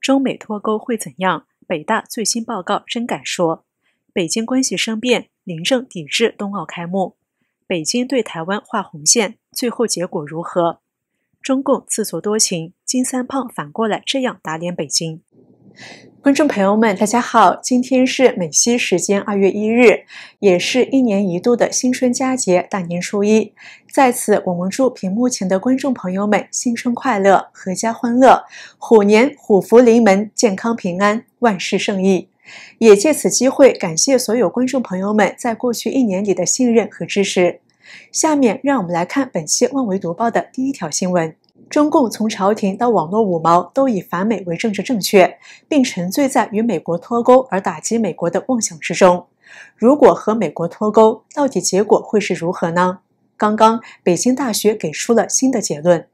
中美脱钩会怎样？北大最新报告真敢说。北京关系生变，临政抵制冬奥开幕。北京对台湾画红线，最后结果如何？中共自作多情，金三胖反过来这样打脸北京。观众朋友们，大家好！今天是美西时间二月一日，也是一年一度的新春佳节——大年初一。在此，我们祝屏幕前的观众朋友们新春快乐，阖家欢乐，虎年虎福临门，健康平安，万事胜意。也借此机会，感谢所有观众朋友们在过去一年里的信任和支持。下面，让我们来看本期《万维读报》的第一条新闻。中共从朝廷到网络五毛，都以反美为政治正确，并沉醉在与美国脱钩而打击美国的妄想之中。如果和美国脱钩，到底结果会是如何呢？刚刚北京大学给出了新的结论。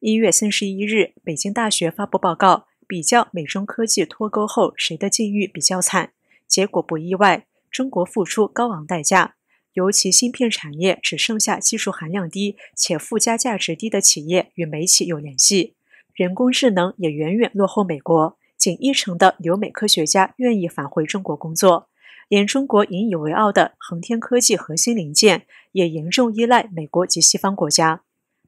一月三十一日，北京大学发布报告，比较美中科技脱钩后谁的境遇比较惨。结果不意外，中国付出高昂代价。尤其芯片产业只剩下技术含量低且附加价值低的企业与美企有联系，人工智能也远远落后美国，仅一成的留美科学家愿意返回中国工作。连中国引以为傲的航天科技核心零件也严重依赖美国及西方国家。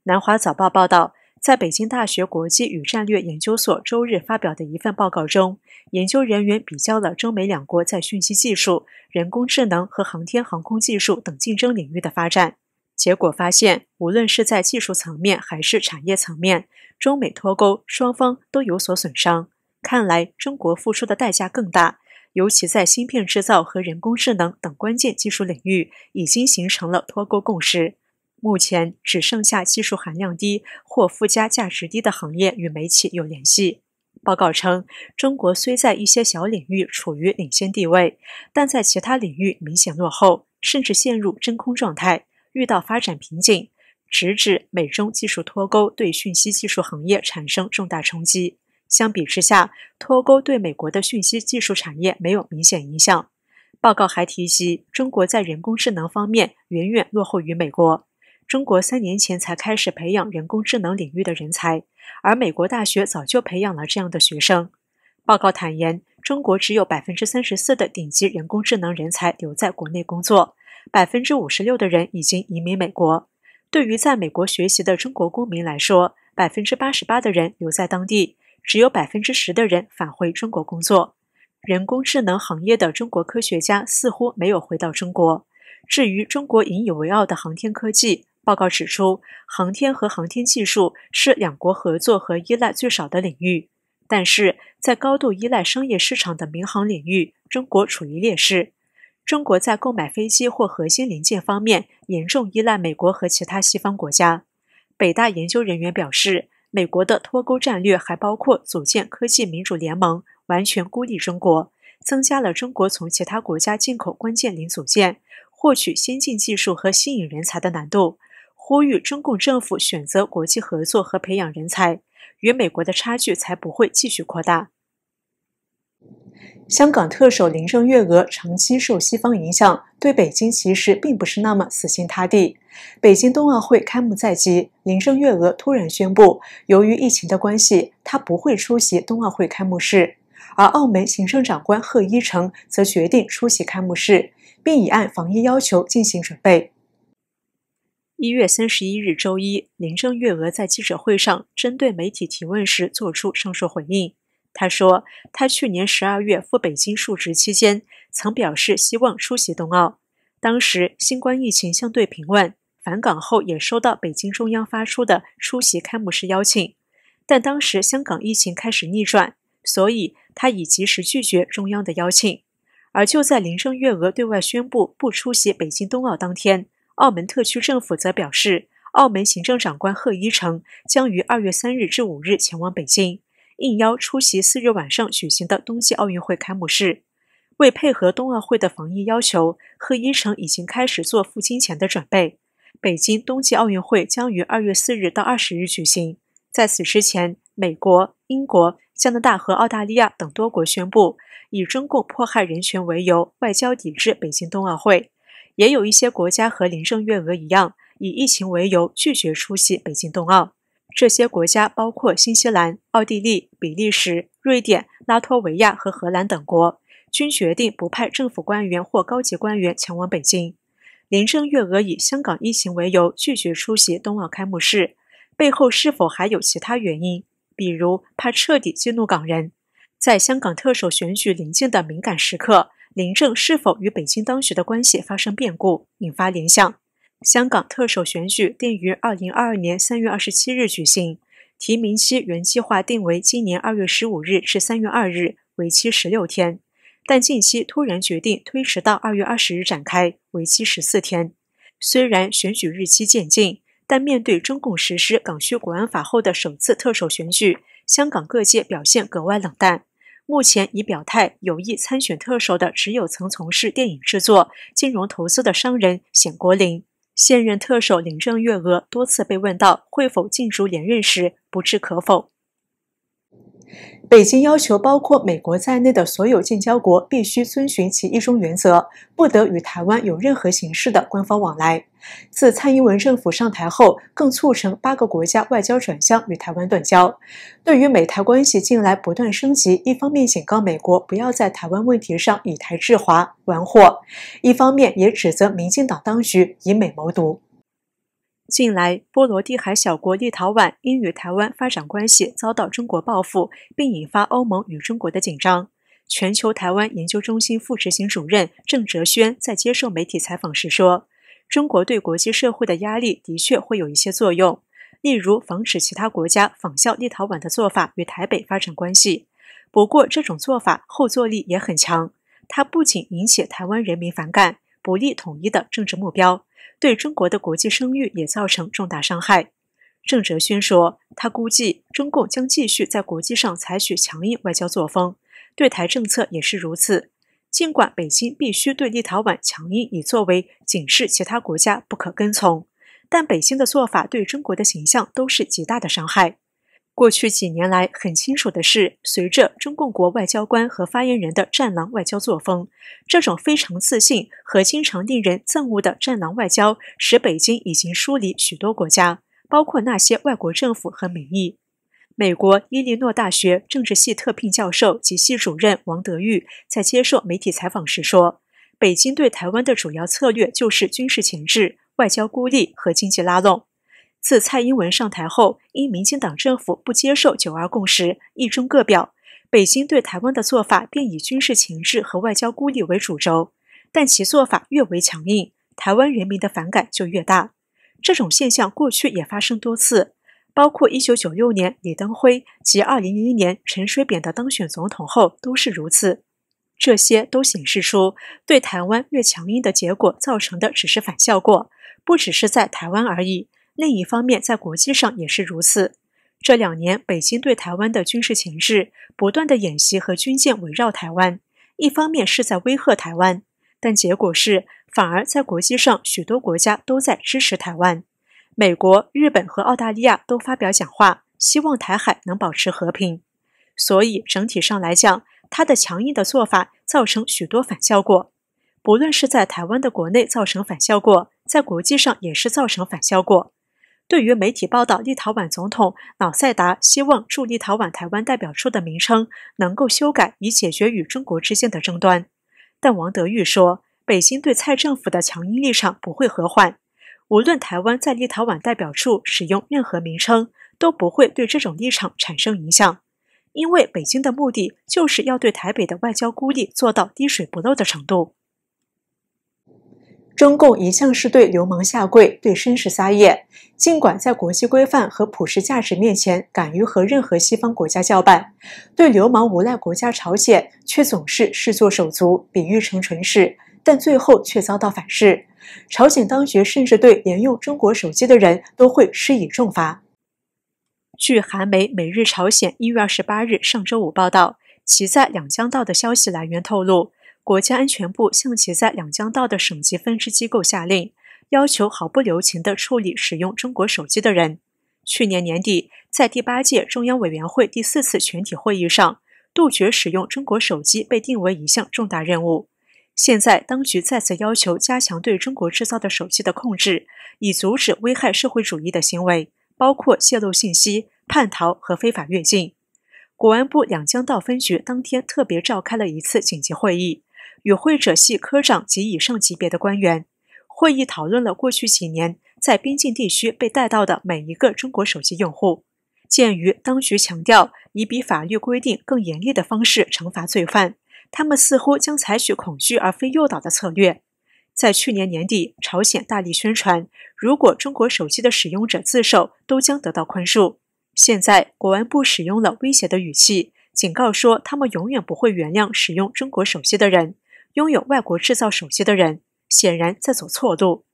南华早报报道。在北京大学国际与战略研究所周日发表的一份报告中，研究人员比较了中美两国在信息技术、人工智能和航天航空技术等竞争领域的发展，结果发现，无论是在技术层面还是产业层面，中美脱钩双方都有所损伤。看来，中国付出的代价更大，尤其在芯片制造和人工智能等关键技术领域，已经形成了脱钩共识。目前只剩下技术含量低或附加价值低的行业与美企有联系。报告称，中国虽在一些小领域处于领先地位，但在其他领域明显落后，甚至陷入真空状态，遇到发展瓶颈，直至美中技术脱钩对信息技术行业产生重大冲击。相比之下，脱钩对美国的信息技术产业没有明显影响。报告还提及，中国在人工智能方面远远落后于美国。中国三年前才开始培养人工智能领域的人才，而美国大学早就培养了这样的学生。报告坦言，中国只有百分之三十四的顶级人工智能人才留在国内工作，百分之五十六的人已经移民美国。对于在美国学习的中国公民来说，百分之八十八的人留在当地，只有百分之十的人返回中国工作。人工智能行业的中国科学家似乎没有回到中国。至于中国引以为傲的航天科技，报告指出，航天和航天技术是两国合作和依赖最少的领域，但是在高度依赖商业市场的民航领域，中国处于劣势。中国在购买飞机或核心零件方面严重依赖美国和其他西方国家。北大研究人员表示，美国的脱钩战略还包括组建科技民主联盟，完全孤立中国，增加了中国从其他国家进口关键零组件、获取先进技术和吸引人才的难度。呼吁中共政府选择国际合作和培养人才，与美国的差距才不会继续扩大。香港特首林郑月娥长期受西方影响，对北京其实并不是那么死心塌地。北京冬奥会开幕在即，林郑月娥突然宣布，由于疫情的关系，她不会出席冬奥会开幕式，而澳门行政长官贺一诚则决定出席开幕式，并已按防疫要求进行准备。一月三十一日，周一，林郑月娥在记者会上针对媒体提问时作出上述回应。她说，她去年十二月赴北京述职期间，曾表示希望出席冬奥。当时新冠疫情相对平稳，返港后也收到北京中央发出的出席开幕式邀请。但当时香港疫情开始逆转，所以她已及时拒绝中央的邀请。而就在林郑月娥对外宣布不出席北京冬奥当天。澳门特区政府则表示，澳门行政长官贺一诚将于二月三日至五日前往北京，应邀出席四日晚上举行的冬季奥运会开幕式。为配合冬奥会的防疫要求，贺一诚已经开始做赴京前的准备。北京冬季奥运会将于二月四日到二十日举行。在此之前，美国、英国、加拿大和澳大利亚等多国宣布以中共迫害人权为由，外交抵制北京冬奥会。也有一些国家和林郑月娥一样，以疫情为由拒绝出席北京冬奥。这些国家包括新西兰、奥地利、比利时、瑞典、拉脱维亚和荷兰等国，均决定不派政府官员或高级官员前往北京。林郑月娥以香港疫情为由拒绝出席冬奥开幕式，背后是否还有其他原因？比如怕彻底激怒港人，在香港特首选举临近的敏感时刻。林郑是否与北京当局的关系发生变故，引发联想？香港特首选举定于二零二二年三月二十七日举行，提名期原计划定为今年二月十五日至三月二日，为期十六天，但近期突然决定推迟到二月二十日展开，为期十四天。虽然选举日期渐近，但面对中共实施港区国安法后的首次特首选举，香港各界表现格外冷淡。目前已表态有意参选特首的，只有曾从事电影制作、金融投资的商人冼国林。现任特首林郑月娥多次被问到会否竞逐连任时，不置可否。北京要求包括美国在内的所有建交国必须遵循其一中原则，不得与台湾有任何形式的官方往来。自蔡英文政府上台后，更促成八个国家外交转向与台湾断交。对于美台关系近来不断升级，一方面警告美国不要在台湾问题上以台制华玩火，一方面也指责民进党当局以美谋独。近来，波罗的海小国立陶宛因与台湾发展关系遭到中国报复，并引发欧盟与中国的紧张。全球台湾研究中心副执行主任郑哲轩在接受媒体采访时说：“中国对国际社会的压力的确会有一些作用，例如防止其他国家仿效立陶宛的做法与台北发展关系。不过，这种做法后坐力也很强，它不仅引起台湾人民反感，不利统一的政治目标。”对中国的国际声誉也造成重大伤害，郑哲轩说，他估计中共将继续在国际上采取强硬外交作风，对台政策也是如此。尽管北京必须对立陶宛强硬，以作为警示其他国家不可跟从，但北京的做法对中国的形象都是极大的伤害。过去几年来很清楚的是，随着中共国外交官和发言人的“战狼”外交作风，这种非常自信和经常令人憎恶的“战狼”外交，使北京已经疏离许多国家，包括那些外国政府和民意。美国伊利诺大学政治系特聘教授及系主任王德玉在接受媒体采访时说：“北京对台湾的主要策略就是军事前置、外交孤立和经济拉拢。”自蔡英文上台后，因民进党政府不接受“九二共识”，一中各表，北京对台湾的做法便以军事情治和外交孤立为主轴。但其做法越为强硬，台湾人民的反感就越大。这种现象过去也发生多次，包括1996年李登辉及2001年陈水扁的当选总统后都是如此。这些都显示出，对台湾越强硬的结果造成的只是反效果，不只是在台湾而已。另一方面，在国际上也是如此。这两年，北京对台湾的军事情势不断的演习和军舰围绕台湾，一方面是在威吓台湾，但结果是反而在国际上许多国家都在支持台湾。美国、日本和澳大利亚都发表讲话，希望台海能保持和平。所以整体上来讲，他的强硬的做法造成许多反效果，不论是在台湾的国内造成反效果，在国际上也是造成反效果。对于媒体报道，立陶宛总统瑙塞达希望驻立陶宛台湾代表处的名称能够修改，以解决与中国之间的争端。但王德玉说，北京对蔡政府的强硬立场不会和缓，无论台湾在立陶宛代表处使用任何名称，都不会对这种立场产生影响，因为北京的目的就是要对台北的外交孤立做到滴水不漏的程度。中共一向是对流氓下跪，对绅士撒野。尽管在国际规范和普世价值面前，敢于和任何西方国家叫板，对流氓无赖国家朝鲜却总是视作手足，比喻成唇齿，但最后却遭到反噬。朝鲜当局甚至对连用中国手机的人都会施以重罚。据韩媒《每日朝鲜》一月二十八日上周五报道，其在两江道的消息来源透露。国家安全部向其在两江道的省级分支机构下令，要求毫不留情地处理使用中国手机的人。去年年底，在第八届中央委员会第四次全体会议上，杜绝使用中国手机被定为一项重大任务。现在，当局再次要求加强对中国制造的手机的控制，以阻止危害社会主义的行为，包括泄露信息、叛逃和非法越境。国安部两江道分局当天特别召开了一次紧急会议。与会者系科长及以上级别的官员。会议讨论了过去几年在边境地区被带到的每一个中国手机用户。鉴于当局强调以比法律规定更严厉的方式惩罚罪犯，他们似乎将采取恐惧而非诱导的策略。在去年年底，朝鲜大力宣传，如果中国手机的使用者自首，都将得到宽恕。现在，国安部使用了威胁的语气，警告说他们永远不会原谅使用中国手机的人。拥有外国制造手机的人显然在走错路。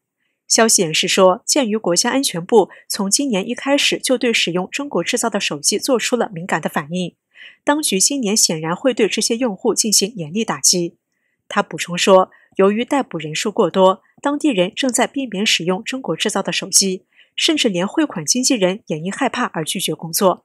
消息人士说，鉴于国家安全部从今年一开始就对使用中国制造的手机做出了敏感的反应，当局今年显然会对这些用户进行严厉打击。他补充说，由于逮捕人数过多，当地人正在避免使用中国制造的手机，甚至连汇款经纪人也因害怕而拒绝工作。